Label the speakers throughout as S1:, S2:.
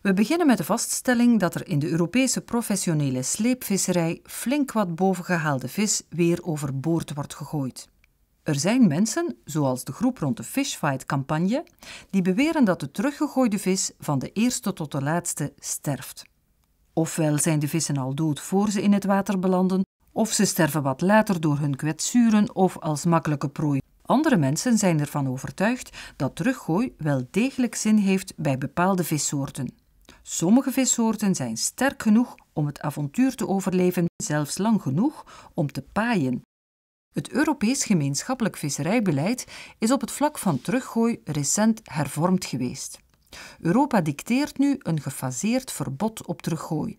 S1: We beginnen met de vaststelling dat er in de Europese professionele sleepvisserij flink wat bovengehaalde vis weer overboord wordt gegooid. Er zijn mensen, zoals de groep rond de Fishfight-campagne, die beweren dat de teruggegooide vis van de eerste tot de laatste sterft. Ofwel zijn de vissen al dood voor ze in het water belanden, of ze sterven wat later door hun kwetsuren of als makkelijke prooi. Andere mensen zijn ervan overtuigd dat teruggooi wel degelijk zin heeft bij bepaalde vissoorten. Sommige vissoorten zijn sterk genoeg om het avontuur te overleven, zelfs lang genoeg om te paaien. Het Europees gemeenschappelijk visserijbeleid is op het vlak van teruggooi recent hervormd geweest. Europa dicteert nu een gefaseerd verbod op teruggooi.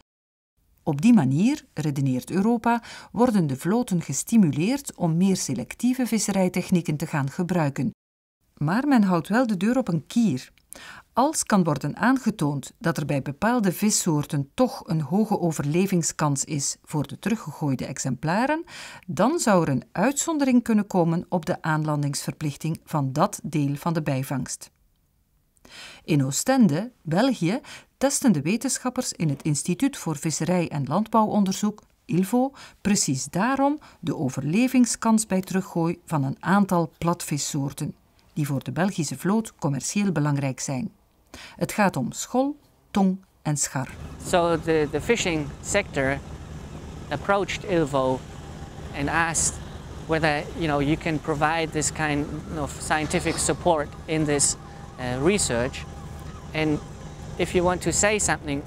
S1: Op die manier, redeneert Europa, worden de vloten gestimuleerd om meer selectieve visserijtechnieken te gaan gebruiken. Maar men houdt wel de deur op een kier. Als kan worden aangetoond dat er bij bepaalde vissoorten toch een hoge overlevingskans is voor de teruggegooide exemplaren, dan zou er een uitzondering kunnen komen op de aanlandingsverplichting van dat deel van de bijvangst. In Oostende, België, testen de wetenschappers in het Instituut voor Visserij en Landbouwonderzoek, ILVO, precies daarom de overlevingskans bij teruggooi van een aantal platvissoorten, die voor de Belgische vloot commercieel belangrijk zijn. Het gaat om tong en schar.
S2: So the, the fishing sector approached Ilvo and asked whether you know you can provide this kind of scientific support in this uh, research, and if you want to say something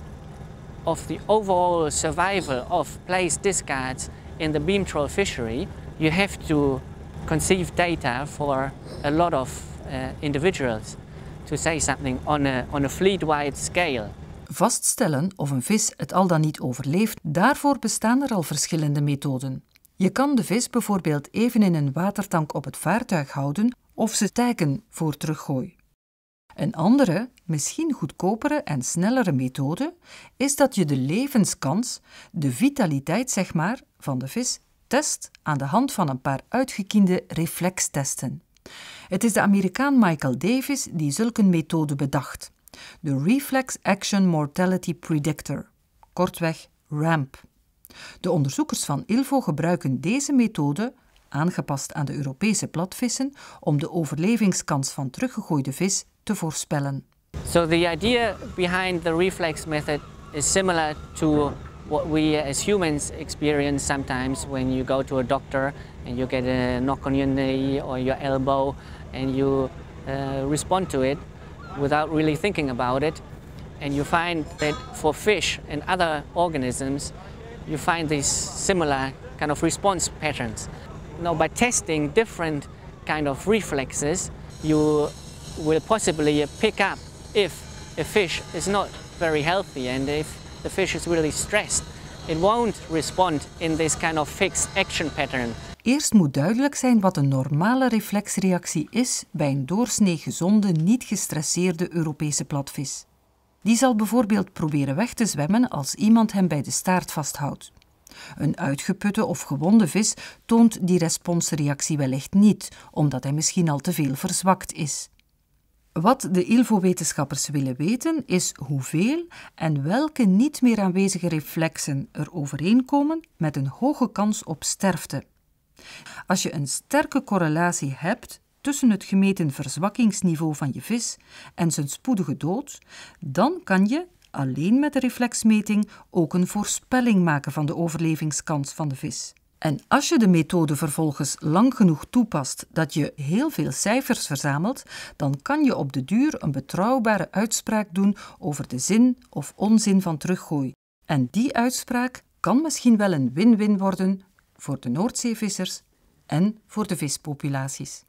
S2: of the overall survival of place discards in the beam trawl fishery, you have to conceive data for a lot of uh, individuals. to say something on a, on a fleet-wide scale.
S1: Vaststellen of een vis het al dan niet overleeft, daarvoor bestaan er al verschillende methoden. Je kan de vis bijvoorbeeld even in een watertank op het vaartuig houden of ze tijken voor teruggooi. Een andere, misschien goedkopere en snellere methode is dat je de levenskans, de vitaliteit zeg maar, van de vis test aan de hand van een paar uitgekiende reflextesten. Het is de Amerikaan Michael Davis die zulke methode bedacht: de Reflex Action Mortality Predictor, kortweg RAMP. De onderzoekers van ILVO gebruiken deze methode, aangepast aan de Europese platvissen, om de overlevingskans van teruggegooide vis te voorspellen.
S2: So the idea behind the reflex method is similar to what we as humans experience sometimes when you go to a doctor and you get a knock on your knee or your elbow and you uh, respond to it without really thinking about it. And you find that for fish and other organisms, you find these similar kind of response patterns. Now, by testing different kind of reflexes, you will possibly pick up if a fish is not very healthy and if the fish is really stressed. It won't respond in this kind of fixed action pattern.
S1: Eerst moet duidelijk zijn wat een normale reflexreactie is bij een doorsnee gezonde, niet gestresseerde Europese platvis. Die zal bijvoorbeeld proberen weg te zwemmen als iemand hem bij de staart vasthoudt. Een uitgeputte of gewonde vis toont die responsreactie wellicht niet, omdat hij misschien al te veel verzwakt is. Wat de ILVO-wetenschappers willen weten is hoeveel en welke niet meer aanwezige reflexen er overeenkomen met een hoge kans op sterfte. Als je een sterke correlatie hebt tussen het gemeten verzwakkingsniveau van je vis en zijn spoedige dood, dan kan je alleen met de reflexmeting ook een voorspelling maken van de overlevingskans van de vis. En als je de methode vervolgens lang genoeg toepast dat je heel veel cijfers verzamelt, dan kan je op de duur een betrouwbare uitspraak doen over de zin of onzin van teruggooi. En die uitspraak kan misschien wel een win-win worden voor de Noordzeevissers en voor de vispopulaties.